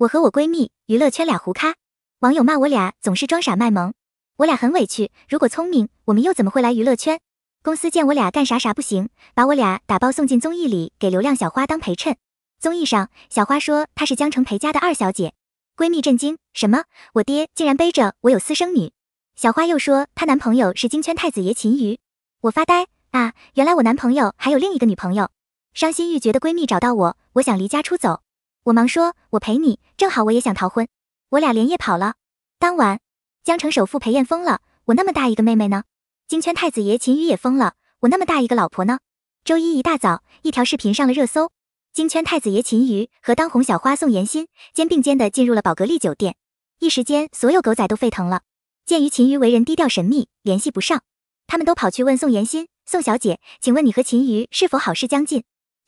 我和我闺蜜，娱乐圈俩胡咖，网友骂我俩总是装傻卖萌，我俩很委屈。如果聪明，我们又怎么会来娱乐圈？公司见我俩干啥啥不行，把我俩打包送进综艺里给流量小花当陪衬。综艺上，小花说她是江城裴家的二小姐，闺蜜震惊：什么？我爹竟然背着我有私生女！小花又说她男朋友是京圈太子爷秦瑜，我发呆啊，原来我男朋友还有另一个女朋友。伤心欲绝的闺蜜找到我，我想离家出走。我忙说，我陪你，正好我也想逃婚，我俩连夜跑了。当晚，江城首富裴艳疯了，我那么大一个妹妹呢；京圈太子爷秦宇也疯了，我那么大一个老婆呢。周一一大早，一条视频上了热搜，京圈太子爷秦宇和当红小花宋妍心肩并肩的进入了宝格丽酒店，一时间所有狗仔都沸腾了。鉴于秦宇为人低调神秘，联系不上，他们都跑去问宋妍心：宋小姐，请问你和秦宇是否好事将近？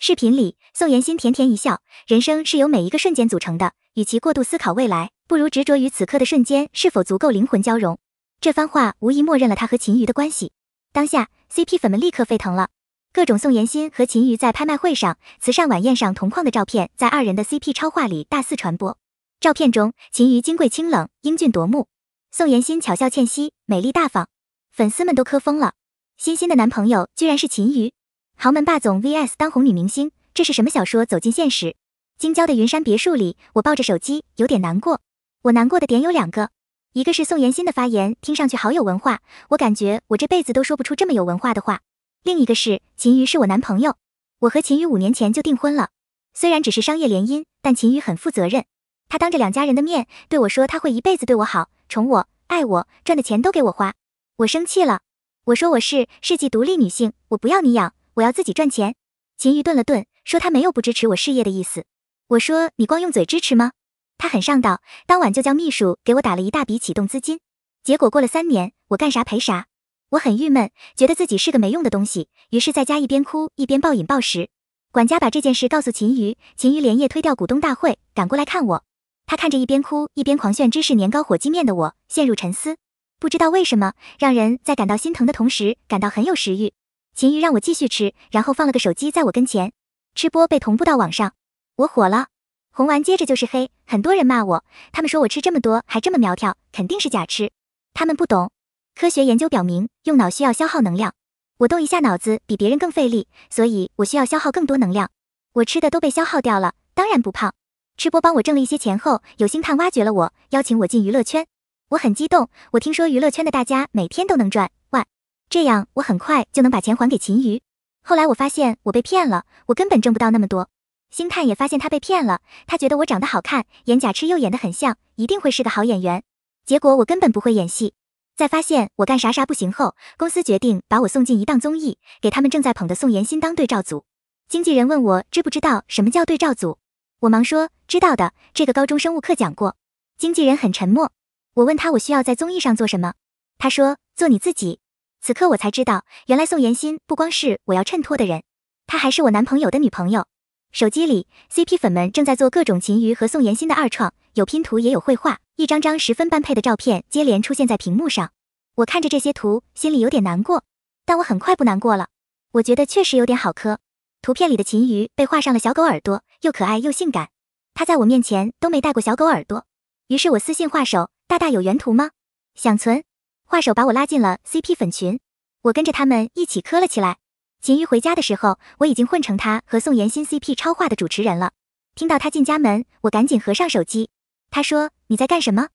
视频里，宋妍心甜甜一笑，人生是由每一个瞬间组成的，与其过度思考未来，不如执着于此刻的瞬间是否足够灵魂交融。这番话无疑默认了他和秦瑜的关系。当下，CP 粉们立刻沸腾了，各种宋妍心和秦瑜在拍卖会上、慈善晚宴上同框的照片，在二人的 CP 超话里大肆传播。照片中，秦瑜金贵清冷，英俊夺目；宋妍心巧笑倩兮，美丽大方。粉丝们都磕疯了，欣欣的男朋友居然是秦瑜。豪门霸总 vs 当红女明星，这是什么小说？走进现实，京郊的云山别墅里，我抱着手机，有点难过。我难过的点有两个，一个是宋妍心的发言听上去好有文化，我感觉我这辈子都说不出这么有文化的话。另一个是秦宇是我男朋友，我和秦宇五年前就订婚了，虽然只是商业联姻，但秦宇很负责任，他当着两家人的面对我说他会一辈子对我好，宠我，爱我，赚的钱都给我花。我生气了，我说我是世纪独立女性，我不要你养。我要自己赚钱。秦瑜顿了顿，说他没有不支持我事业的意思。我说你光用嘴支持吗？他很上道，当晚就叫秘书给我打了一大笔启动资金。结果过了三年，我干啥赔啥，我很郁闷，觉得自己是个没用的东西。于是在家一边哭一边暴饮暴食。管家把这件事告诉秦瑜，秦瑜连夜推掉股东大会，赶过来看我。他看着一边哭一边狂炫芝士年糕火鸡面的我，陷入沉思，不知道为什么，让人在感到心疼的同时，感到很有食欲。秦鱼让我继续吃，然后放了个手机在我跟前，吃播被同步到网上，我火了，红完接着就是黑，很多人骂我，他们说我吃这么多还这么苗条，肯定是假吃，他们不懂。科学研究表明，用脑需要消耗能量，我动一下脑子比别人更费力，所以我需要消耗更多能量，我吃的都被消耗掉了，当然不胖。吃播帮我挣了一些钱后，有星探挖掘了我，邀请我进娱乐圈，我很激动，我听说娱乐圈的大家每天都能赚。这样我很快就能把钱还给秦瑜。后来我发现我被骗了，我根本挣不到那么多。星探也发现他被骗了，他觉得我长得好看，演假吃又演得很像，一定会是个好演员。结果我根本不会演戏，在发现我干啥啥不行后，公司决定把我送进一档综艺，给他们正在捧的宋妍鑫当对照组。经纪人问我知不知道什么叫对照组，我忙说知道的，这个高中生物课讲过。经纪人很沉默。我问他我需要在综艺上做什么，他说做你自己。此刻我才知道，原来宋妍心不光是我要衬托的人，她还是我男朋友的女朋友。手机里，CP 粉们正在做各种秦鱼和宋妍心的二创，有拼图也有绘画，一张张十分般配的照片接连出现在屏幕上。我看着这些图，心里有点难过，但我很快不难过了。我觉得确实有点好磕。图片里的秦鱼被画上了小狗耳朵，又可爱又性感。她在我面前都没戴过小狗耳朵，于是我私信画手大大有原图吗？想存。画手把我拉进了 CP 粉群，我跟着他们一起磕了起来。秦宇回家的时候，我已经混成他和宋妍心 CP 超话的主持人了。听到他进家门，我赶紧合上手机。他说：“你在干什么？”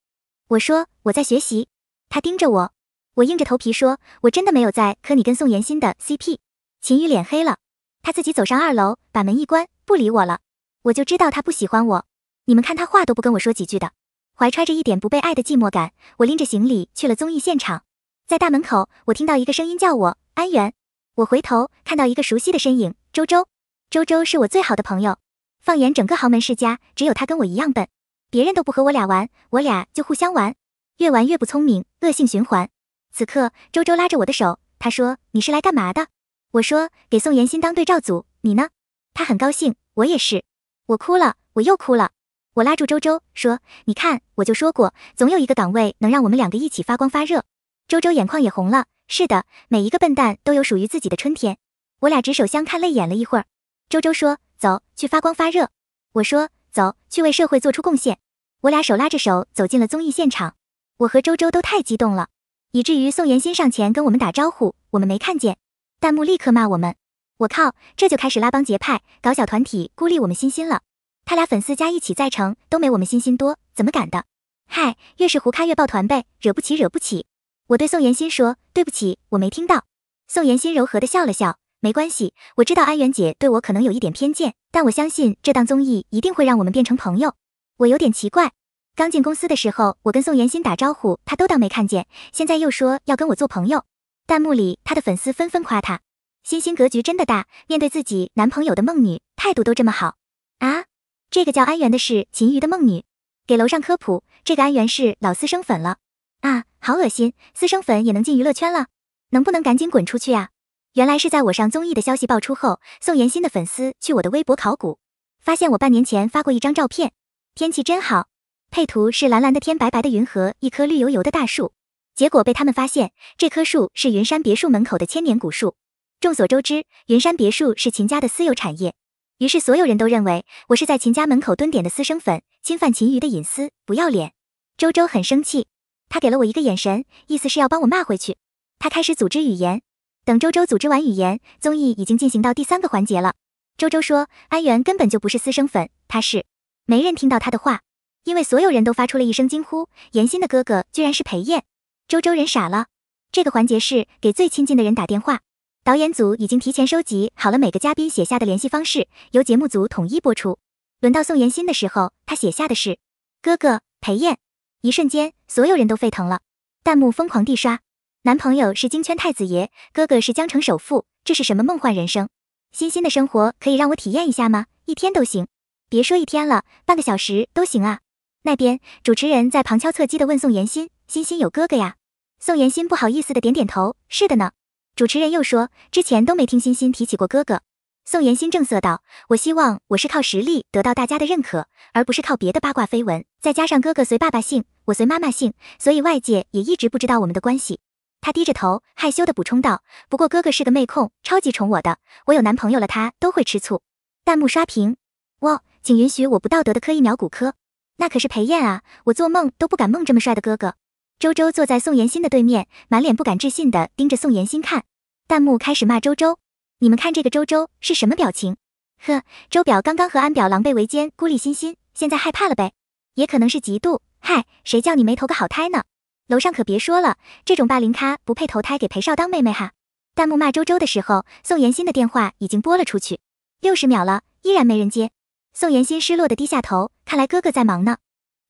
我说：“我在学习。”他盯着我，我硬着头皮说：“我真的没有在磕你跟宋妍心的 CP。”秦宇脸黑了，他自己走上二楼，把门一关，不理我了。我就知道他不喜欢我。你们看他话都不跟我说几句的。怀揣着一点不被爱的寂寞感，我拎着行李去了综艺现场。在大门口，我听到一个声音叫我安源。我回头看到一个熟悉的身影，周周。周周是我最好的朋友。放眼整个豪门世家，只有他跟我一样笨，别人都不和我俩玩，我俩就互相玩，越玩越不聪明，恶性循环。此刻，周周拉着我的手，他说：“你是来干嘛的？”我说：“给宋妍欣当对照组。”你呢？他很高兴，我也是。我哭了，我又哭了。我拉住周周说：“你看，我就说过，总有一个岗位能让我们两个一起发光发热。”周周眼眶也红了。是的，每一个笨蛋都有属于自己的春天。我俩执手相看泪眼了一会儿。周周说：“走去发光发热。”我说：“走去为社会做出贡献。”我俩手拉着手走进了综艺现场。我和周周都太激动了，以至于宋妍心上前跟我们打招呼，我们没看见。弹幕立刻骂我们：“我靠，这就开始拉帮结派，搞小团体，孤立我们欣欣了。”他俩粉丝加一起再成，都没我们欣欣多，怎么敢的？嗨，越是胡咖越抱团呗，惹不起惹不起。我对宋妍心说：“对不起，我没听到。”宋妍心柔和地笑了笑：“没关系，我知道安媛姐对我可能有一点偏见，但我相信这档综艺一定会让我们变成朋友。”我有点奇怪，刚进公司的时候我跟宋妍心打招呼，她都当没看见，现在又说要跟我做朋友。弹幕里她的粉丝纷纷夸她。欣欣格局真的大，面对自己男朋友的梦女态度都这么好啊。这个叫安源的是秦余的梦女，给楼上科普，这个安源是老私生粉了啊，好恶心，私生粉也能进娱乐圈了，能不能赶紧滚出去啊？原来是在我上综艺的消息爆出后，宋妍欣的粉丝去我的微博考古，发现我半年前发过一张照片，天气真好，配图是蓝蓝的天、白白的云和一棵绿油油的大树，结果被他们发现这棵树是云山别墅门口的千年古树，众所周知，云山别墅是秦家的私有产业。于是所有人都认为我是在秦家门口蹲点的私生粉，侵犯秦宇的隐私，不要脸。周周很生气，他给了我一个眼神，意思是要帮我骂回去。他开始组织语言，等周周组织完语言，综艺已经进行到第三个环节了。周周说：“安源根本就不是私生粉，他是……”没人听到他的话，因为所有人都发出了一声惊呼：“严欣的哥哥居然是裴燕。周周人傻了。这个环节是给最亲近的人打电话。导演组已经提前收集好了每个嘉宾写下的联系方式，由节目组统一播出。轮到宋妍希的时候，她写下的是“哥哥裴燕”，一瞬间，所有人都沸腾了，弹幕疯狂地刷：“男朋友是京圈太子爷，哥哥是江城首富，这是什么梦幻人生？”“欣欣的生活可以让我体验一下吗？一天都行，别说一天了，半个小时都行啊！”那边主持人在旁敲侧击地问宋妍欣：“欣欣有哥哥呀？”宋妍欣不好意思的点点头：“是的呢。”主持人又说，之前都没听欣欣提起过哥哥。宋妍心正色道：“我希望我是靠实力得到大家的认可，而不是靠别的八卦绯闻。再加上哥哥随爸爸姓，我随妈妈姓，所以外界也一直不知道我们的关系。”她低着头，害羞的补充道：“不过哥哥是个妹控，超级宠我的。我有男朋友了，他都会吃醋。”弹幕刷屏，哇，请允许我不道德的磕一秒骨科，那可是裴燕啊！我做梦都不敢梦这么帅的哥哥。周周坐在宋妍心的对面，满脸不敢置信的盯着宋妍心看。弹幕开始骂周周，你们看这个周周是什么表情？呵，周表刚刚和安表狼狈为奸，孤立欣欣，现在害怕了呗？也可能是嫉妒，嗨，谁叫你没投个好胎呢？楼上可别说了，这种霸凌咖不配投胎给裴少当妹妹哈。弹幕骂周周的时候，宋妍心的电话已经拨了出去，六十秒了，依然没人接。宋妍心失落的低下头，看来哥哥在忙呢。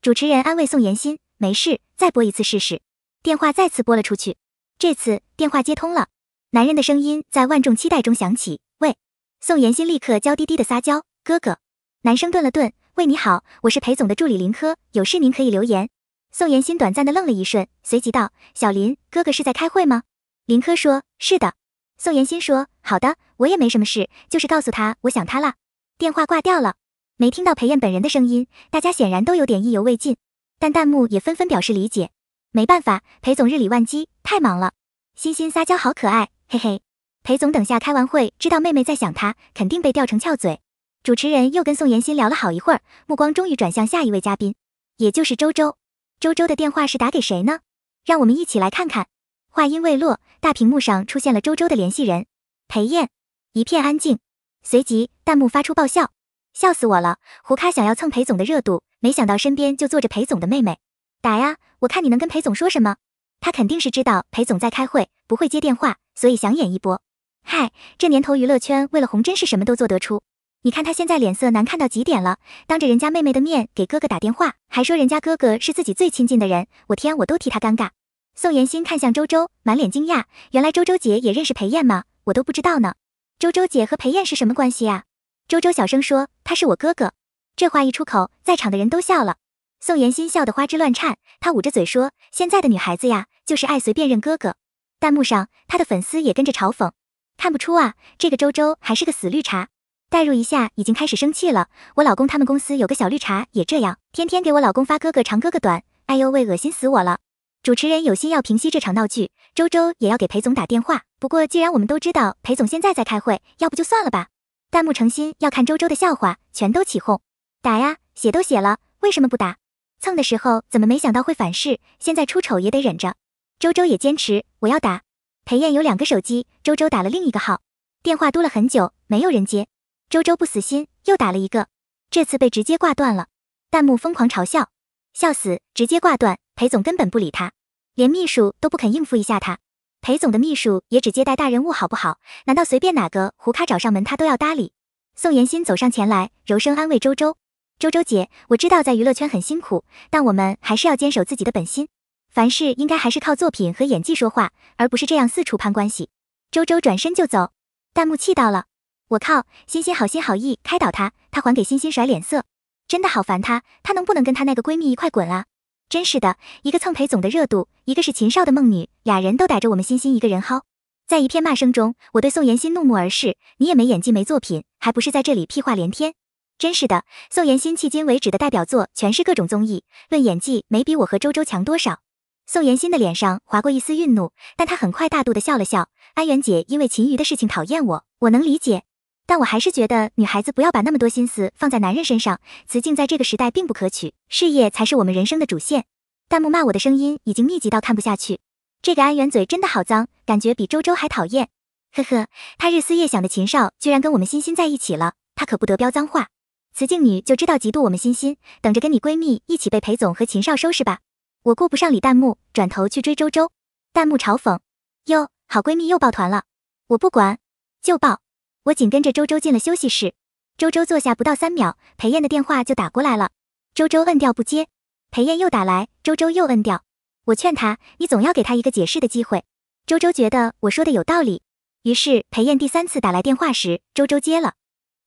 主持人安慰宋妍心。没事，再拨一次试试。电话再次拨了出去，这次电话接通了，男人的声音在万众期待中响起：“喂。”宋妍心立刻娇滴滴的撒娇：“哥哥。”男生顿了顿：“喂，你好，我是裴总的助理林科，有事您可以留言。”宋妍心短暂的愣了一瞬，随即道：“小林哥哥是在开会吗？”林科说：“是的。”宋妍心说：“好的，我也没什么事，就是告诉他我想他了。”电话挂掉了，没听到裴燕本人的声音，大家显然都有点意犹未尽。但弹幕也纷纷表示理解，没办法，裴总日理万机，太忙了。欣欣撒娇好可爱，嘿嘿。裴总等下开完会，知道妹妹在想他，肯定被吊成翘嘴。主持人又跟宋妍心聊了好一会儿，目光终于转向下一位嘉宾，也就是周周。周周的电话是打给谁呢？让我们一起来看看。话音未落，大屏幕上出现了周周的联系人，裴燕，一片安静，随即弹幕发出爆笑。笑死我了！胡咖想要蹭裴总的热度，没想到身边就坐着裴总的妹妹。打呀！我看你能跟裴总说什么？他肯定是知道裴总在开会，不会接电话，所以想演一波。嗨，这年头娱乐圈为了红真是什么都做得出。你看他现在脸色难看到极点了，当着人家妹妹的面给哥哥打电话，还说人家哥哥是自己最亲近的人。我天，我都替他尴尬。宋妍心看向周周，满脸惊讶。原来周周姐也认识裴燕吗？我都不知道呢。周周姐和裴燕是什么关系啊？周周小声说。他是我哥哥，这话一出口，在场的人都笑了。宋妍心笑得花枝乱颤，她捂着嘴说：“现在的女孩子呀，就是爱随便认哥哥。”弹幕上，她的粉丝也跟着嘲讽：“看不出啊，这个周周还是个死绿茶。”代入一下，已经开始生气了。我老公他们公司有个小绿茶也这样，天天给我老公发哥哥长哥哥短，哎呦喂，恶心死我了。主持人有心要平息这场闹剧，周周也要给裴总打电话。不过既然我们都知道裴总现在在开会，要不就算了吧。弹幕诚心要看周周的笑话，全都起哄打呀，写都写了，为什么不打？蹭的时候怎么没想到会反噬？现在出丑也得忍着。周周也坚持，我要打。裴燕有两个手机，周周打了另一个号，电话嘟了很久，没有人接。周周不死心，又打了一个，这次被直接挂断了。弹幕疯狂嘲笑，笑死，直接挂断。裴总根本不理他，连秘书都不肯应付一下他。裴总的秘书也只接待大人物，好不好？难道随便哪个胡咖找上门，他都要搭理？宋妍心走上前来，柔声安慰周周：“周周姐，我知道在娱乐圈很辛苦，但我们还是要坚守自己的本心。凡事应该还是靠作品和演技说话，而不是这样四处攀关系。”周周转身就走，弹幕气到了：“我靠，欣欣好心好意开导她，她还给欣欣甩脸色，真的好烦她！她能不能跟她那个闺蜜一块滚啊？”真是的，一个蹭裴总的热度，一个是秦少的梦女，俩人都逮着我们欣欣一个人薅，在一片骂声中，我对宋妍心怒目而视。你也没演技，没作品，还不是在这里屁话连天？真是的，宋妍心迄今为止的代表作全是各种综艺，论演技没比我和周周强多少。宋妍心的脸上划过一丝愠怒，但她很快大度的笑了笑。安源姐因为秦余的事情讨厌我，我能理解。但我还是觉得女孩子不要把那么多心思放在男人身上，雌竞在这个时代并不可取，事业才是我们人生的主线。弹幕骂我的声音已经密集到看不下去，这个安源嘴真的好脏，感觉比周周还讨厌。呵呵，他日思夜想的秦少居然跟我们欣欣在一起了，他可不得飙脏话。雌竞女就知道嫉妒我们欣欣，等着跟你闺蜜一起被裴总和秦少收拾吧。我顾不上理弹幕，转头去追周周。弹幕嘲讽，哟，好闺蜜又抱团了。我不管，就抱。我紧跟着周周进了休息室，周周坐下不到三秒，裴燕的电话就打过来了。周周摁掉不接，裴燕又打来，周周又摁掉。我劝他，你总要给他一个解释的机会。周周觉得我说的有道理，于是裴燕第三次打来电话时，周周接了。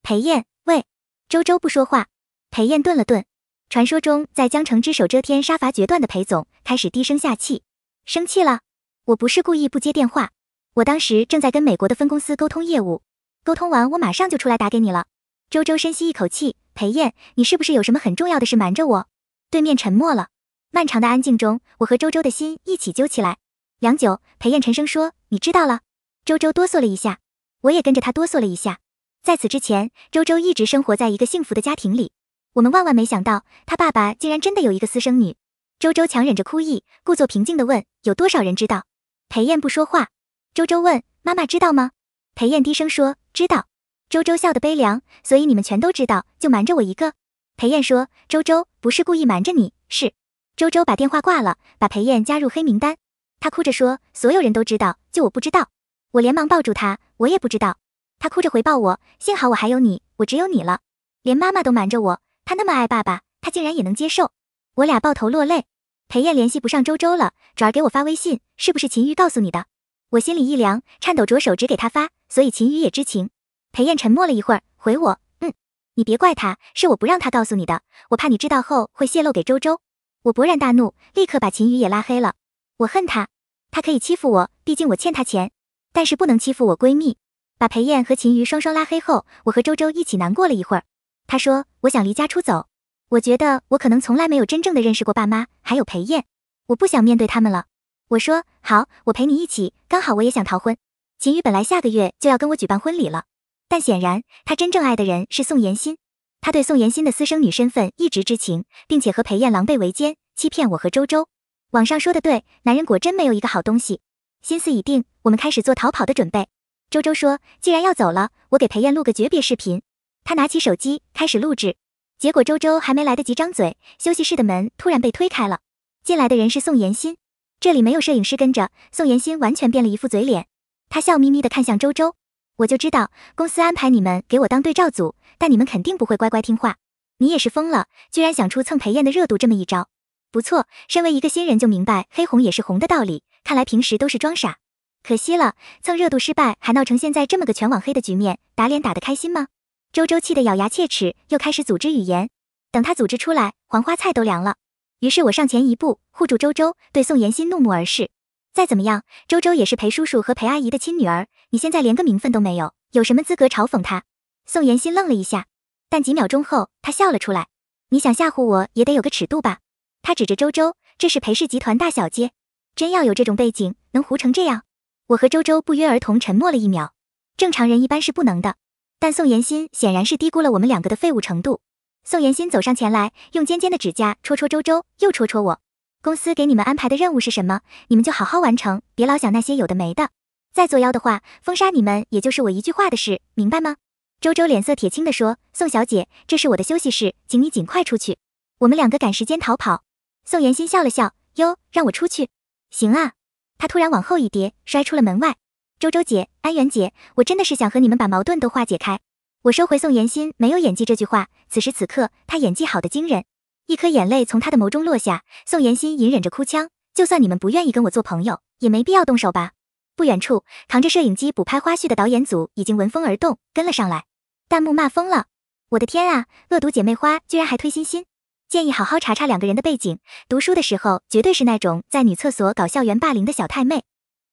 裴燕，喂。周周不说话。裴燕顿了顿，传说中在江城只手遮天、杀伐决断的裴总开始低声下气，生气了？我不是故意不接电话，我当时正在跟美国的分公司沟通业务。沟通完，我马上就出来打给你了。周周深吸一口气，裴燕，你是不是有什么很重要的事瞒着我？对面沉默了，漫长的安静中，我和周周的心一起揪起来。良久，裴燕沉声说：“你知道了。”周周哆嗦了一下，我也跟着他哆嗦了一下。在此之前，周周一直生活在一个幸福的家庭里。我们万万没想到，他爸爸竟然真的有一个私生女。周周强忍着哭意，故作平静地问：“有多少人知道？”裴燕不说话。周周问：“妈妈知道吗？”裴燕低声说：“知道。”周周笑得悲凉，所以你们全都知道，就瞒着我一个。裴燕说：“周周不是故意瞒着你，是……”周周把电话挂了，把裴燕加入黑名单。他哭着说：“所有人都知道，就我不知道。”我连忙抱住他，我也不知道。他哭着回报我，幸好我还有你，我只有你了。连妈妈都瞒着我，他那么爱爸爸，他竟然也能接受。我俩抱头落泪。裴燕联系不上周周了，转而给我发微信：“是不是秦玉告诉你的？”我心里一凉，颤抖着手指给他发，所以秦宇也知情。裴燕沉默了一会儿，回我，嗯，你别怪他，是我不让他告诉你的，我怕你知道后会泄露给周周。我勃然大怒，立刻把秦宇也拉黑了。我恨他，他可以欺负我，毕竟我欠他钱，但是不能欺负我闺蜜。把裴燕和秦宇双双拉黑后，我和周周一起难过了一会儿。他说，我想离家出走，我觉得我可能从来没有真正的认识过爸妈，还有裴燕，我不想面对他们了。我说好，我陪你一起。刚好我也想逃婚。秦宇本来下个月就要跟我举办婚礼了，但显然他真正爱的人是宋妍心。他对宋妍心的私生女身份一直知情，并且和裴燕狼狈为奸，欺骗我和周周。网上说的对，男人果真没有一个好东西。心思已定，我们开始做逃跑的准备。周周说，既然要走了，我给裴燕录个诀别视频。他拿起手机开始录制，结果周周还没来得及张嘴，休息室的门突然被推开了，进来的人是宋妍心。这里没有摄影师跟着，宋妍心完全变了一副嘴脸。她笑眯眯地看向周周，我就知道公司安排你们给我当对照组，但你们肯定不会乖乖听话。你也是疯了，居然想出蹭裴燕的热度这么一招。不错，身为一个新人就明白黑红也是红的道理，看来平时都是装傻。可惜了，蹭热度失败还闹成现在这么个全网黑的局面，打脸打得开心吗？周周气得咬牙切齿，又开始组织语言。等他组织出来，黄花菜都凉了。于是我上前一步，护住周周，对宋妍心怒目而视。再怎么样，周周也是裴叔叔和裴阿姨的亲女儿，你现在连个名分都没有，有什么资格嘲讽她？宋妍心愣了一下，但几秒钟后，她笑了出来。你想吓唬我，也得有个尺度吧？她指着周周，这是裴氏集团大小姐，真要有这种背景，能糊成这样？我和周周不约而同沉默了一秒。正常人一般是不能的，但宋妍心显然是低估了我们两个的废物程度。宋妍心走上前来，用尖尖的指甲戳戳周周，又戳戳我。公司给你们安排的任务是什么？你们就好好完成，别老想那些有的没的。再作妖的话，封杀你们也就是我一句话的事，明白吗？周周脸色铁青地说：“宋小姐，这是我的休息室，请你尽快出去。”我们两个赶时间逃跑。宋妍心笑了笑，哟，让我出去？行啊。她突然往后一跌，摔出了门外。周周姐，安源姐，我真的是想和你们把矛盾都化解开。我收回宋妍心没有演技这句话。此时此刻，她演技好的惊人，一颗眼泪从她的眸中落下。宋妍心隐忍着哭腔，就算你们不愿意跟我做朋友，也没必要动手吧。不远处，扛着摄影机补拍花絮的导演组已经闻风而动，跟了上来。弹幕骂疯了，我的天啊，恶毒姐妹花居然还推欣欣！”建议好好查查两个人的背景。读书的时候，绝对是那种在女厕所搞校园霸凌的小太妹。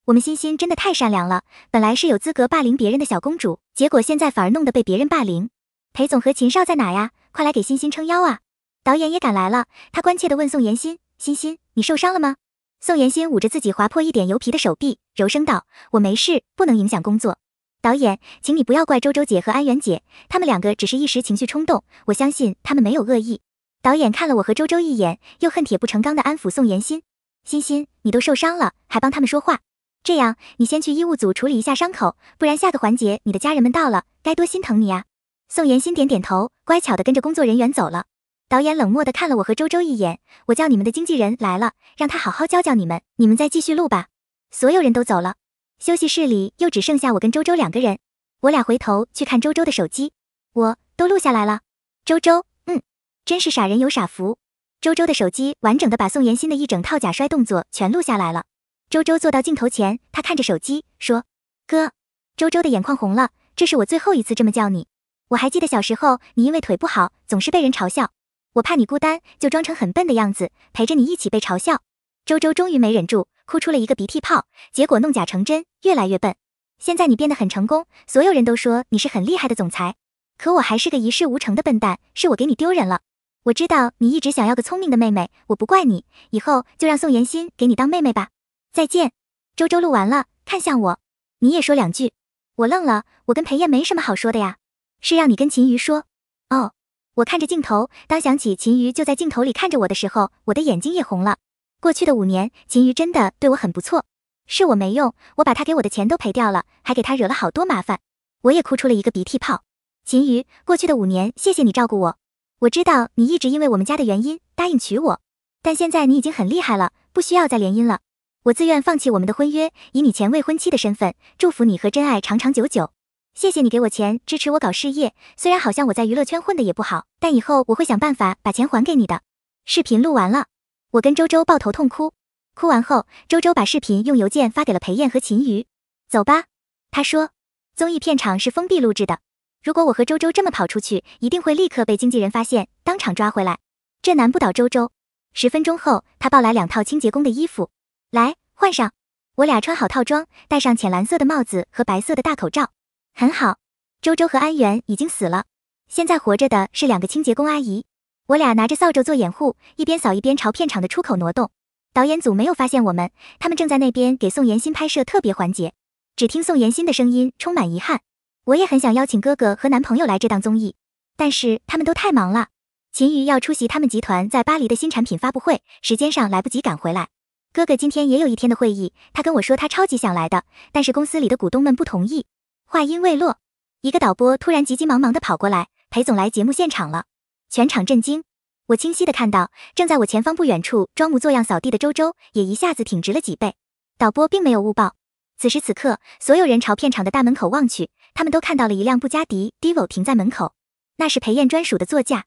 我们欣欣真的太善良了，本来是有资格霸凌别人的小公主，结果现在反而弄得被别人霸凌。裴总和秦少在哪呀？快来给欣欣撑腰啊！导演也赶来了，他关切地问宋妍欣：“欣欣，你受伤了吗？”宋妍欣捂着自己划破一点油皮的手臂，柔声道：“我没事，不能影响工作。”导演，请你不要怪周周姐和安媛姐，他们两个只是一时情绪冲动，我相信他们没有恶意。导演看了我和周周一眼，又恨铁不成钢地安抚宋妍欣：“欣欣，你都受伤了，还帮他们说话。”这样，你先去医务组处理一下伤口，不然下个环节你的家人们到了，该多心疼你呀！宋妍心点点头，乖巧的跟着工作人员走了。导演冷漠的看了我和周周一眼，我叫你们的经纪人来了，让他好好教教你们，你们再继续录吧。所有人都走了，休息室里又只剩下我跟周周两个人。我俩回头去看周周的手机，我都录下来了。周周，嗯，真是傻人有傻福。周周的手机完整的把宋妍心的一整套假摔动作全录下来了。周周坐到镜头前，他看着手机说：“哥。”周周的眼眶红了，这是我最后一次这么叫你。我还记得小时候，你因为腿不好，总是被人嘲笑。我怕你孤单，就装成很笨的样子，陪着你一起被嘲笑。周周终于没忍住，哭出了一个鼻涕泡，结果弄假成真，越来越笨。现在你变得很成功，所有人都说你是很厉害的总裁，可我还是个一事无成的笨蛋，是我给你丢人了。我知道你一直想要个聪明的妹妹，我不怪你，以后就让宋妍心给你当妹妹吧。再见，周周录完了，看向我，你也说两句。我愣了，我跟裴燕没什么好说的呀。是让你跟秦鱼说。哦，我看着镜头，当想起秦鱼就在镜头里看着我的时候，我的眼睛也红了。过去的五年，秦鱼真的对我很不错，是我没用，我把他给我的钱都赔掉了，还给他惹了好多麻烦。我也哭出了一个鼻涕泡。秦鱼，过去的五年谢谢你照顾我，我知道你一直因为我们家的原因答应娶我，但现在你已经很厉害了，不需要再联姻了。我自愿放弃我们的婚约，以你前未婚妻的身份祝福你和真爱长长久久。谢谢你给我钱支持我搞事业，虽然好像我在娱乐圈混的也不好，但以后我会想办法把钱还给你的。视频录完了，我跟周周抱头痛哭。哭完后，周周把视频用邮件发给了裴燕和秦鱼。走吧，他说，综艺片场是封闭录制的，如果我和周周这么跑出去，一定会立刻被经纪人发现，当场抓回来。这难不倒周周。十分钟后，他抱来两套清洁工的衣服。来换上，我俩穿好套装，戴上浅蓝色的帽子和白色的大口罩，很好。周周和安源已经死了，现在活着的是两个清洁工阿姨。我俩拿着扫帚做掩护，一边扫一边朝片场的出口挪动。导演组没有发现我们，他们正在那边给宋妍心拍摄特别环节。只听宋妍心的声音充满遗憾，我也很想邀请哥哥和男朋友来这档综艺，但是他们都太忙了。秦宇要出席他们集团在巴黎的新产品发布会，时间上来不及赶回来。哥哥今天也有一天的会议，他跟我说他超级想来的，但是公司里的股东们不同意。话音未落，一个导播突然急急忙忙的跑过来，裴总来节目现场了，全场震惊。我清晰的看到，正在我前方不远处装模作样扫地的周周，也一下子挺直了几背。导播并没有误报。此时此刻，所有人朝片场的大门口望去，他们都看到了一辆布加迪 Divo 停在门口，那是裴燕专属的座驾。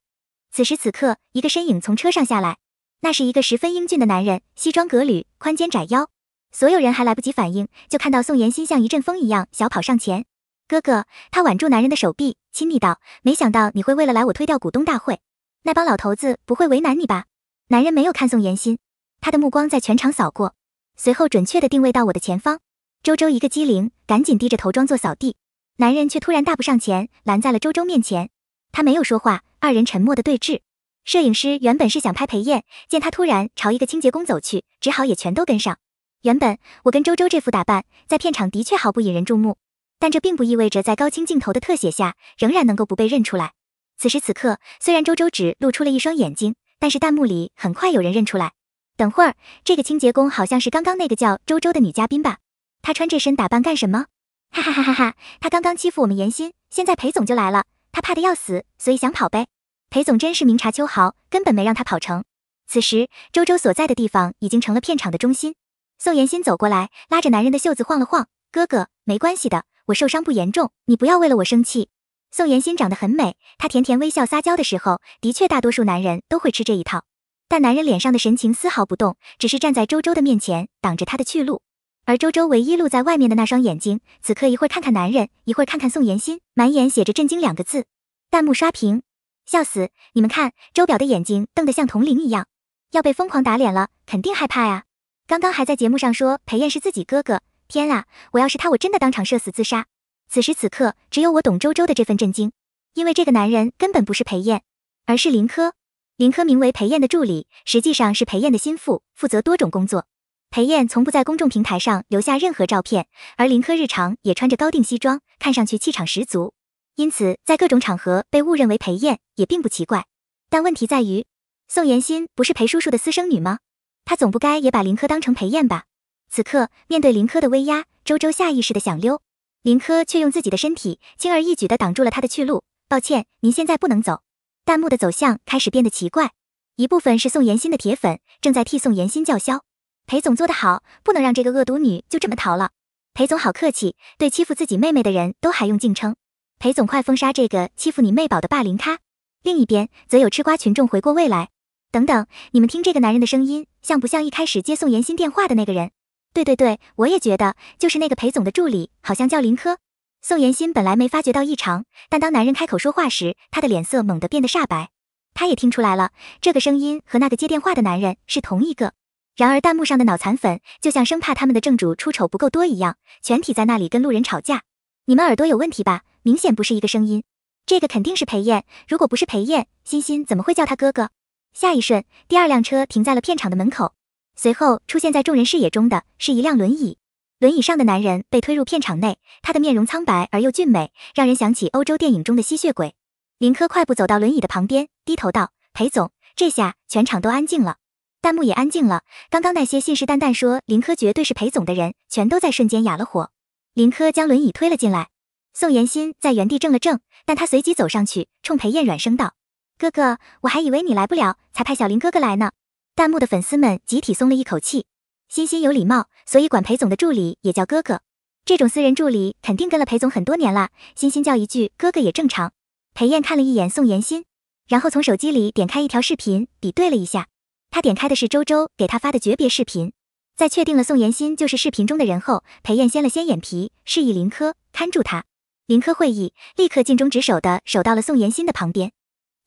此时此刻，一个身影从车上下来。那是一个十分英俊的男人，西装革履，宽肩窄腰。所有人还来不及反应，就看到宋妍心像一阵风一样小跑上前。哥哥，他挽住男人的手臂，亲昵道：“没想到你会为了来我推掉股东大会，那帮老头子不会为难你吧？”男人没有看宋妍心，他的目光在全场扫过，随后准确的定位到我的前方。周周一个机灵，赶紧低着头装作扫地。男人却突然大步上前，拦在了周周面前。他没有说话，二人沉默的对峙。摄影师原本是想拍裴燕，见她突然朝一个清洁工走去，只好也全都跟上。原本我跟周周这副打扮，在片场的确毫不引人注目，但这并不意味着在高清镜头的特写下，仍然能够不被认出来。此时此刻，虽然周周只露出了一双眼睛，但是弹幕里很快有人认出来。等会儿，这个清洁工好像是刚刚那个叫周周的女嘉宾吧？她穿这身打扮干什么？哈哈哈哈哈她刚刚欺负我们妍心，现在裴总就来了，她怕的要死，所以想跑呗。裴总真是明察秋毫，根本没让他跑成。此时，周周所在的地方已经成了片场的中心。宋妍心走过来，拉着男人的袖子晃了晃：“哥哥，没关系的，我受伤不严重，你不要为了我生气。”宋妍心长得很美，她甜甜微笑撒娇的时候，的确大多数男人都会吃这一套。但男人脸上的神情丝毫不动，只是站在周周的面前挡着他的去路。而周周唯一露在外面的那双眼睛，此刻一会儿看看男人，一会儿看看宋妍心，满眼写着震惊两个字。弹幕刷屏。笑死！你们看，周表的眼睛瞪得像铜铃一样，要被疯狂打脸了，肯定害怕呀。刚刚还在节目上说裴燕是自己哥哥，天啊！我要是他，我真的当场社死自杀。此时此刻，只有我懂周周的这份震惊，因为这个男人根本不是裴燕，而是林科。林科名为裴燕的助理，实际上是裴燕的心腹，负责多种工作。裴燕从不在公众平台上留下任何照片，而林科日常也穿着高定西装，看上去气场十足。因此，在各种场合被误认为裴艳也并不奇怪。但问题在于，宋妍心不是裴叔叔的私生女吗？她总不该也把林科当成裴艳吧？此刻面对林科的威压，周周下意识的想溜，林科却用自己的身体轻而易举的挡住了他的去路。抱歉，您现在不能走。弹幕的走向开始变得奇怪，一部分是宋妍心的铁粉，正在替宋妍心叫嚣，裴总做得好，不能让这个恶毒女就这么逃了。裴总好客气，对欺负自己妹妹的人都还用敬称。裴总，快封杀这个欺负你妹宝的霸凌咖！另一边，则有吃瓜群众回过味来。等等，你们听这个男人的声音，像不像一开始接送严欣电话的那个人？对对对，我也觉得，就是那个裴总的助理，好像叫林科。宋妍心本来没发觉到异常，但当男人开口说话时，她的脸色猛地变得煞白。她也听出来了，这个声音和那个接电话的男人是同一个。然而弹幕上的脑残粉，就像生怕他们的正主出丑不够多一样，全体在那里跟路人吵架。你们耳朵有问题吧？明显不是一个声音，这个肯定是裴燕，如果不是裴燕，欣欣怎么会叫他哥哥？下一瞬，第二辆车停在了片场的门口，随后出现在众人视野中的是一辆轮椅，轮椅上的男人被推入片场内，他的面容苍白而又俊美，让人想起欧洲电影中的吸血鬼。林科快步走到轮椅的旁边，低头道：“裴总，这下全场都安静了，弹幕也安静了。刚刚那些信誓旦旦说林科绝对是裴总的人，全都在瞬间哑了火。”林科将轮椅推了进来，宋妍心在原地怔了怔，但她随即走上去，冲裴燕软声道：“哥哥，我还以为你来不了，才派小林哥哥来呢。”弹幕的粉丝们集体松了一口气。欣欣有礼貌，所以管裴总的助理也叫哥哥。这种私人助理肯定跟了裴总很多年了，欣欣叫一句哥哥也正常。裴燕看了一眼宋妍心，然后从手机里点开一条视频，比对了一下。她点开的是周周给她发的诀别视频。在确定了宋妍心就是视频中的人后，裴燕掀了掀眼皮，示意林科看住他。林科会意，立刻尽忠职守的守到了宋妍心的旁边。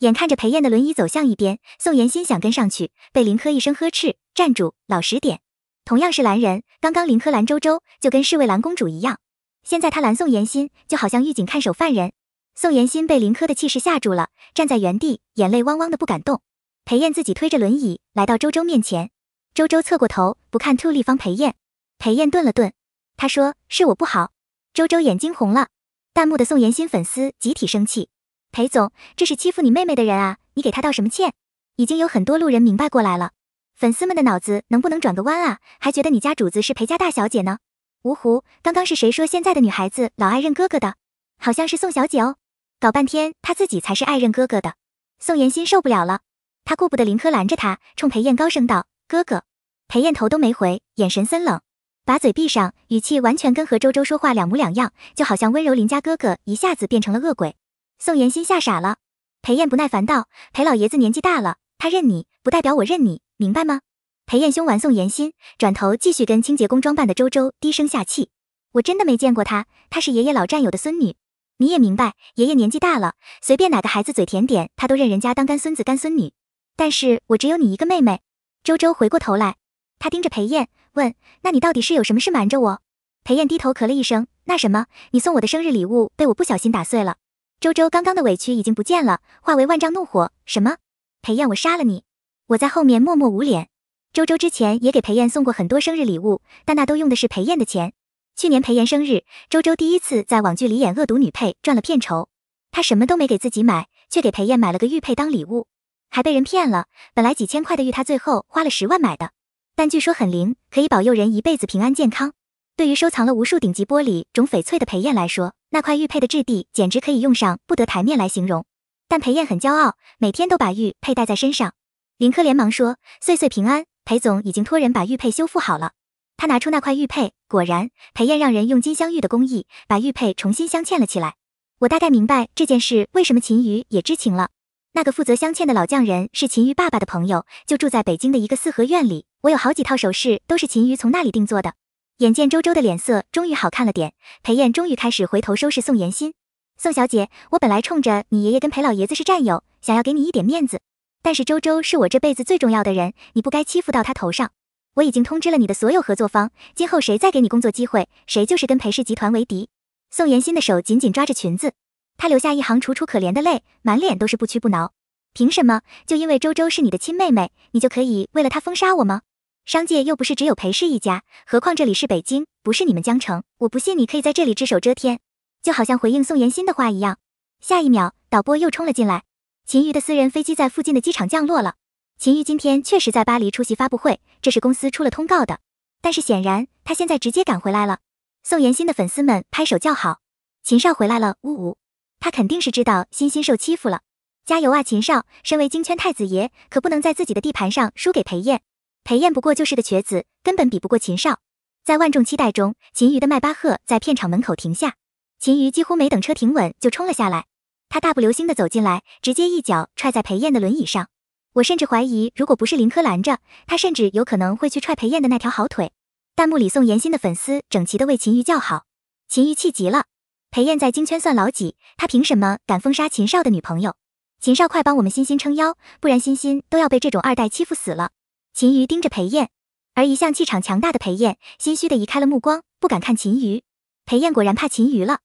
眼看着裴燕的轮椅走向一边，宋妍心想跟上去，被林科一声呵斥：“站住，老实点。”同样是蓝人，刚刚林科拦周周就跟侍卫拦公主一样，现在他拦宋妍心就好像狱警看守犯人。宋妍心被林科的气势吓住了，站在原地，眼泪汪汪的不敢动。裴燕自己推着轮椅来到周周面前。周周侧过头，不看 Two 立方。裴燕。裴燕顿了顿，他说：“是我不好。”周周眼睛红了。弹幕的宋妍心粉丝集体生气：“裴总，这是欺负你妹妹的人啊，你给他道什么歉？”已经有很多路人明白过来了，粉丝们的脑子能不能转个弯啊？还觉得你家主子是裴家大小姐呢？芜湖，刚刚是谁说现在的女孩子老爱认哥哥的？好像是宋小姐哦。搞半天，她自己才是爱认哥哥的。宋妍心受不了了，她顾不得林柯拦着她，冲裴燕高声道。哥哥，裴燕头都没回，眼神森冷，把嘴闭上，语气完全跟和周周说话两模两样，就好像温柔邻家哥哥一下子变成了恶鬼。宋妍心吓傻了。裴燕不耐烦道：“裴老爷子年纪大了，他认你不代表我认你，明白吗？”裴燕凶完宋妍心，转头继续跟清洁工装扮的周周低声下气：“我真的没见过他，他是爷爷老战友的孙女，你也明白，爷爷年纪大了，随便哪个孩子嘴甜点，他都认人家当干孙子干孙女。但是我只有你一个妹妹。”周周回过头来，他盯着裴燕问：“那你到底是有什么事瞒着我？”裴燕低头咳了一声：“那什么，你送我的生日礼物被我不小心打碎了。”周周刚刚的委屈已经不见了，化为万丈怒火：“什么？裴燕，我杀了你！”我在后面默默捂脸。周周之前也给裴燕送过很多生日礼物，但那都用的是裴燕的钱。去年裴艳生日，周周第一次在网剧里演恶毒女配，赚了片酬，他什么都没给自己买，却给裴燕买了个玉佩当礼物。还被人骗了，本来几千块的玉，他最后花了十万买的，但据说很灵，可以保佑人一辈子平安健康。对于收藏了无数顶级玻璃种翡翠的裴燕来说，那块玉佩的质地简直可以用上不得台面来形容。但裴燕很骄傲，每天都把玉佩戴在身上。林科连忙说：“岁岁平安。”裴总已经托人把玉佩修复好了。他拿出那块玉佩，果然，裴燕让人用金镶玉的工艺把玉佩重新镶嵌了起来。我大概明白这件事为什么秦宇也知情了。那个负责镶嵌的老匠人是秦瑜爸爸的朋友，就住在北京的一个四合院里。我有好几套首饰都是秦瑜从那里定做的。眼见周周的脸色终于好看了点，裴燕终于开始回头收拾宋妍心。宋小姐，我本来冲着你爷爷跟裴老爷子是战友，想要给你一点面子。但是周周是我这辈子最重要的人，你不该欺负到他头上。我已经通知了你的所有合作方，今后谁再给你工作机会，谁就是跟裴氏集团为敌。宋妍心的手紧紧抓着裙子。他留下一行楚楚可怜的泪，满脸都是不屈不挠。凭什么？就因为周周是你的亲妹妹，你就可以为了她封杀我吗？商界又不是只有裴氏一家，何况这里是北京，不是你们江城。我不信你可以在这里只手遮天。就好像回应宋妍心的话一样。下一秒，导播又冲了进来。秦瑜的私人飞机在附近的机场降落了。秦瑜今天确实在巴黎出席发布会，这是公司出了通告的。但是显然，他现在直接赶回来了。宋妍心的粉丝们拍手叫好，秦少回来了，呜呜。他肯定是知道欣欣受欺负了，加油啊，秦少！身为京圈太子爷，可不能在自己的地盘上输给裴燕。裴燕不过就是个瘸子，根本比不过秦少。在万众期待中，秦余的迈巴赫在片场门口停下。秦余几乎没等车停稳就冲了下来，他大步流星地走进来，直接一脚踹在裴燕的轮椅上。我甚至怀疑，如果不是林科拦着，他甚至有可能会去踹裴燕的那条好腿。弹幕里送妍心的粉丝整齐的为秦余叫好。秦余气极了。裴燕在京圈算老几？他凭什么敢封杀秦少的女朋友？秦少，快帮我们欣欣撑腰，不然欣欣都要被这种二代欺负死了。秦瑜盯着裴燕，而一向气场强大的裴燕心虚的移开了目光，不敢看秦瑜。裴燕果然怕秦瑜了。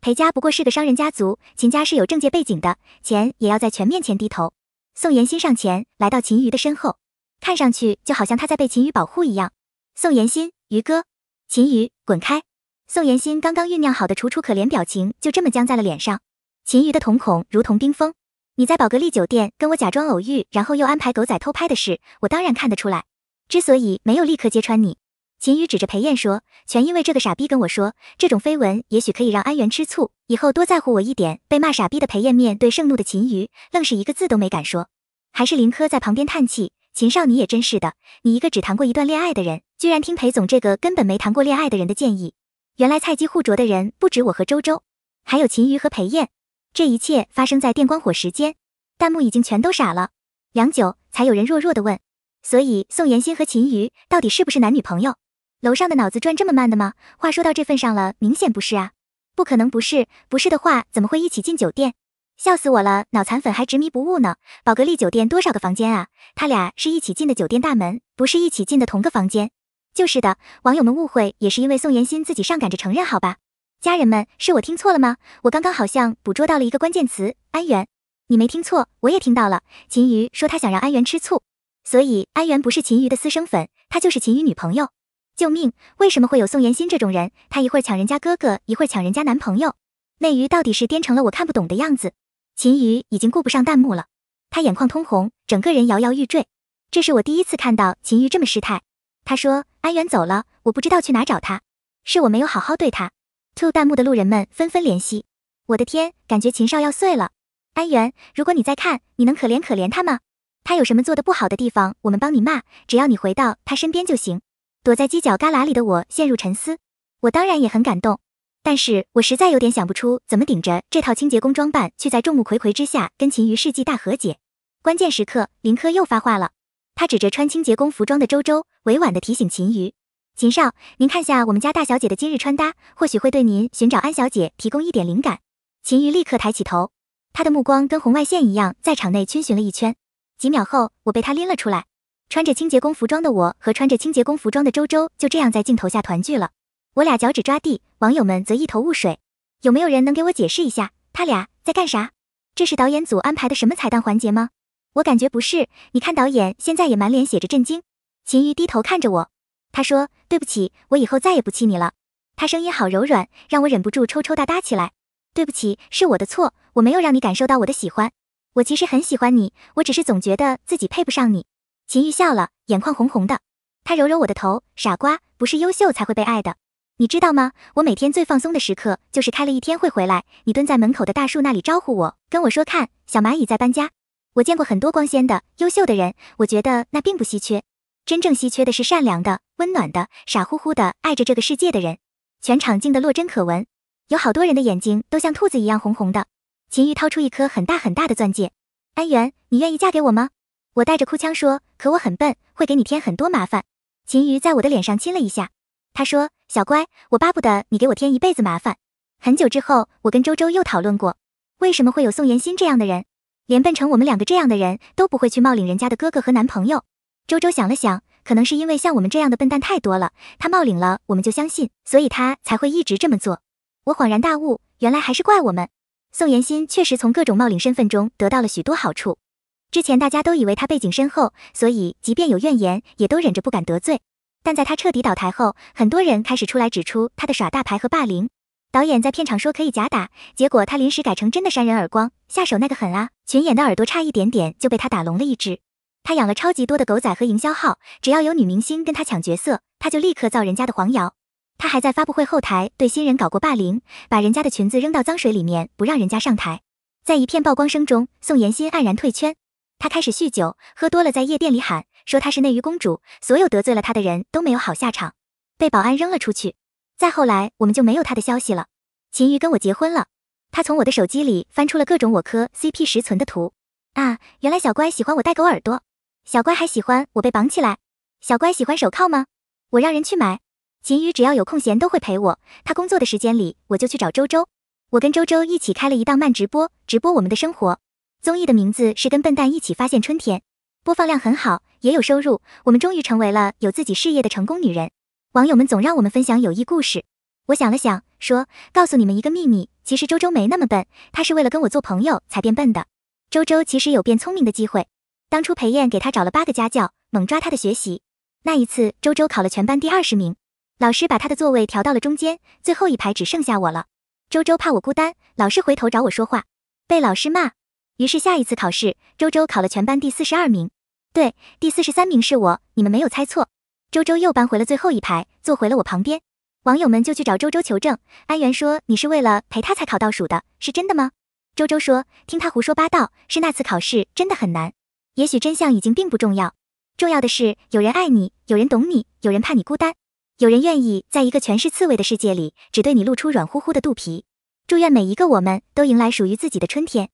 裴家不过是个商人家族，秦家是有政界背景的，钱也要在权面前低头。宋妍心上前，来到秦瑜的身后，看上去就好像他在被秦瑜保护一样。宋妍心，于哥，秦瑜，滚开！宋妍心刚刚酝酿好的楚楚可怜表情，就这么僵在了脸上。秦瑜的瞳孔如同冰封。你在宝格丽酒店跟我假装偶遇，然后又安排狗仔偷拍的事，我当然看得出来。之所以没有立刻揭穿你，秦宇指着裴燕说，全因为这个傻逼跟我说，这种绯闻也许可以让安源吃醋，以后多在乎我一点。被骂傻逼的裴燕面对盛怒的秦宇，愣是一个字都没敢说。还是林科在旁边叹气，秦少你也真是的，你一个只谈过一段恋爱的人，居然听裴总这个根本没谈过恋爱的人的建议。原来菜鸡互啄的人不止我和周周，还有秦瑜和裴燕。这一切发生在电光火石间，弹幕已经全都傻了。良久，才有人弱弱的问：所以宋妍心和秦瑜到底是不是男女朋友？楼上的脑子转这么慢的吗？话说到这份上了，明显不是啊！不可能不是，不是的话怎么会一起进酒店？笑死我了，脑残粉还执迷不悟呢！宝格丽酒店多少个房间啊？他俩是一起进的酒店大门，不是一起进的同个房间。就是的，网友们误会也是因为宋妍心自己上赶着承认，好吧？家人们，是我听错了吗？我刚刚好像捕捉到了一个关键词，安源，你没听错，我也听到了。秦鱼说他想让安源吃醋，所以安源不是秦鱼的私生粉，他就是秦鱼女朋友。救命！为什么会有宋妍心这种人？他一会儿抢人家哥哥，一会儿抢人家男朋友，内娱到底是颠成了我看不懂的样子。秦鱼已经顾不上弹幕了，他眼眶通红，整个人摇摇欲坠。这是我第一次看到秦鱼这么失态。他说：“安源走了，我不知道去哪找他。是我没有好好对他。”to 弹幕的路人们纷纷怜惜。我的天，感觉秦少要碎了。安源，如果你在看，你能可怜可怜他吗？他有什么做的不好的地方，我们帮你骂，只要你回到他身边就行。躲在犄角旮旯里的我陷入沉思。我当然也很感动，但是我实在有点想不出怎么顶着这套清洁工装扮，却在众目睽睽之下跟秦于世纪大和解。关键时刻，林科又发话了。他指着穿清洁工服装的周周。委婉地提醒秦瑜：“秦少，您看下我们家大小姐的今日穿搭，或许会对您寻找安小姐提供一点灵感。秦瑜立刻抬起头，他的目光跟红外线一样在场内逡巡了一圈。几秒后，我被他拎了出来，穿着清洁工服装的我和穿着清洁工服装的周周就这样在镜头下团聚了。我俩脚趾抓地，网友们则一头雾水。有没有人能给我解释一下，他俩在干啥？这是导演组安排的什么彩蛋环节吗？我感觉不是。你看导演现在也满脸写着震惊。秦玉低头看着我，他说：“对不起，我以后再也不气你了。”他声音好柔软，让我忍不住抽抽搭搭起来。对不起，是我的错，我没有让你感受到我的喜欢。我其实很喜欢你，我只是总觉得自己配不上你。秦玉笑了，眼眶红红的，他揉揉我的头，傻瓜，不是优秀才会被爱的，你知道吗？我每天最放松的时刻，就是开了一天会回来，你蹲在门口的大树那里招呼我，跟我说看小蚂蚁在搬家。我见过很多光鲜的、优秀的人，我觉得那并不稀缺。真正稀缺的是善良的、温暖的、傻乎乎的爱着这个世界的人。全场静得落针可闻，有好多人的眼睛都像兔子一样红红的。秦瑜掏出一颗很大很大的钻戒，安源，你愿意嫁给我吗？我带着哭腔说，可我很笨，会给你添很多麻烦。秦瑜在我的脸上亲了一下，他说：“小乖，我巴不得你给我添一辈子麻烦。”很久之后，我跟周周又讨论过，为什么会有宋妍心这样的人，连笨成我们两个这样的人都不会去冒领人家的哥哥和男朋友。周周想了想，可能是因为像我们这样的笨蛋太多了，他冒领了，我们就相信，所以他才会一直这么做。我恍然大悟，原来还是怪我们。宋妍心确实从各种冒领身份中得到了许多好处。之前大家都以为他背景深厚，所以即便有怨言，也都忍着不敢得罪。但在他彻底倒台后，很多人开始出来指出他的耍大牌和霸凌。导演在片场说可以假打，结果他临时改成真的扇人耳光，下手那个狠啊！群演的耳朵差一点点就被他打聋了一只。他养了超级多的狗仔和营销号，只要有女明星跟他抢角色，他就立刻造人家的黄谣。他还在发布会后台对新人搞过霸凌，把人家的裙子扔到脏水里面，不让人家上台。在一片曝光声中，宋妍希黯然退圈。他开始酗酒，喝多了在夜店里喊说他是内娱公主，所有得罪了他的人都没有好下场，被保安扔了出去。再后来，我们就没有他的消息了。秦余跟我结婚了，他从我的手机里翻出了各种我磕 CP 实存的图。啊，原来小乖喜欢我戴狗耳朵。小乖还喜欢我被绑起来，小乖喜欢手铐吗？我让人去买。秦宇只要有空闲都会陪我，他工作的时间里我就去找周周。我跟周周一起开了一档慢直播，直播我们的生活。综艺的名字是《跟笨蛋一起发现春天》，播放量很好，也有收入。我们终于成为了有自己事业的成功女人。网友们总让我们分享友谊故事，我想了想，说：告诉你们一个秘密，其实周周没那么笨，他是为了跟我做朋友才变笨的。周周其实有变聪明的机会。当初裴燕给他找了八个家教，猛抓他的学习。那一次，周周考了全班第二十名，老师把他的座位调到了中间，最后一排只剩下我了。周周怕我孤单，老是回头找我说话，被老师骂。于是下一次考试，周周考了全班第四十二名，对，第四十三名是我，你们没有猜错。周周又搬回了最后一排，坐回了我旁边。网友们就去找周周求证，安源说你是为了陪他才考倒数的，是真的吗？周周说听他胡说八道，是那次考试真的很难。也许真相已经并不重要，重要的是有人爱你，有人懂你，有人怕你孤单，有人愿意在一个全是刺猬的世界里，只对你露出软乎乎的肚皮。祝愿每一个我们都迎来属于自己的春天。